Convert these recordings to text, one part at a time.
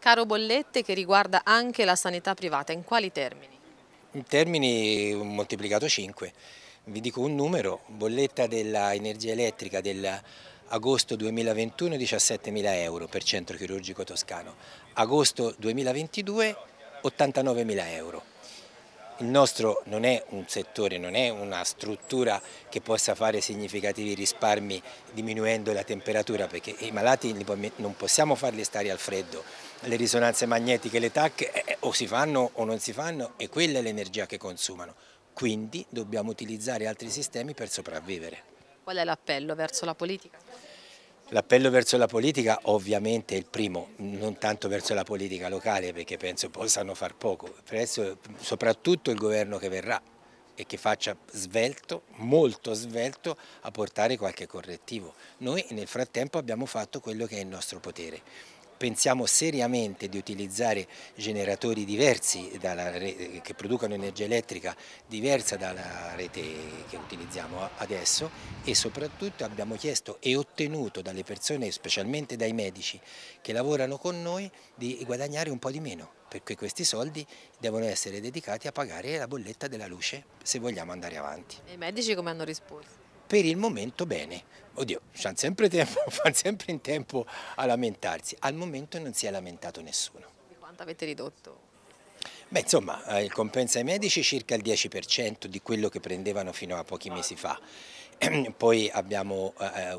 Caro bollette che riguarda anche la sanità privata, in quali termini? In termini mm, moltiplicato 5. Vi dico un numero, bolletta dell'energia elettrica del agosto 2021 17.000 euro per centro chirurgico toscano, agosto 2022 89.000 euro. Il nostro non è un settore, non è una struttura che possa fare significativi risparmi diminuendo la temperatura perché i malati non possiamo farli stare al freddo. Le risonanze magnetiche, le TAC eh, eh, o si fanno o non si fanno e quella è l'energia che consumano. Quindi dobbiamo utilizzare altri sistemi per sopravvivere. Qual è l'appello verso la politica? L'appello verso la politica ovviamente è il primo, non tanto verso la politica locale perché penso possano far poco, presso, soprattutto il governo che verrà e che faccia svelto, molto svelto, a portare qualche correttivo. Noi nel frattempo abbiamo fatto quello che è il nostro potere pensiamo seriamente di utilizzare generatori diversi rete, che producano energia elettrica diversa dalla rete che utilizziamo adesso e soprattutto abbiamo chiesto e ottenuto dalle persone, specialmente dai medici che lavorano con noi, di guadagnare un po' di meno perché questi soldi devono essere dedicati a pagare la bolletta della luce se vogliamo andare avanti. E i medici come hanno risposto? per il momento bene. Oddio, c'hanno sempre tempo, fanno sempre in tempo a lamentarsi. Al momento non si è lamentato nessuno. Di quanto avete ridotto? Beh, insomma, eh, il compenso ai medici è circa il 10% di quello che prendevano fino a pochi mesi fa. Poi abbiamo eh, eh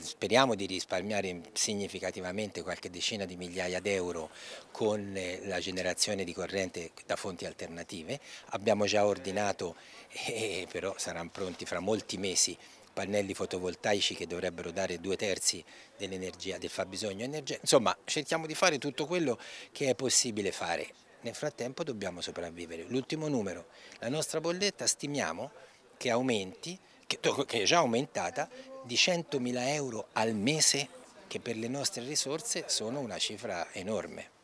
speriamo di risparmiare significativamente qualche decina di migliaia d'euro con eh, la generazione di corrente da fonti alternative. Abbiamo già ordinato, eh, eh, però saranno pronti fra molti mesi, pannelli fotovoltaici che dovrebbero dare due terzi dell'energia, del fabbisogno energetico. Insomma, cerchiamo di fare tutto quello che è possibile fare. Nel frattempo dobbiamo sopravvivere. L'ultimo numero, la nostra bolletta stimiamo che aumenti, che, è già aumentata di 100.000 euro al mese che per le nostre risorse sono una cifra enorme.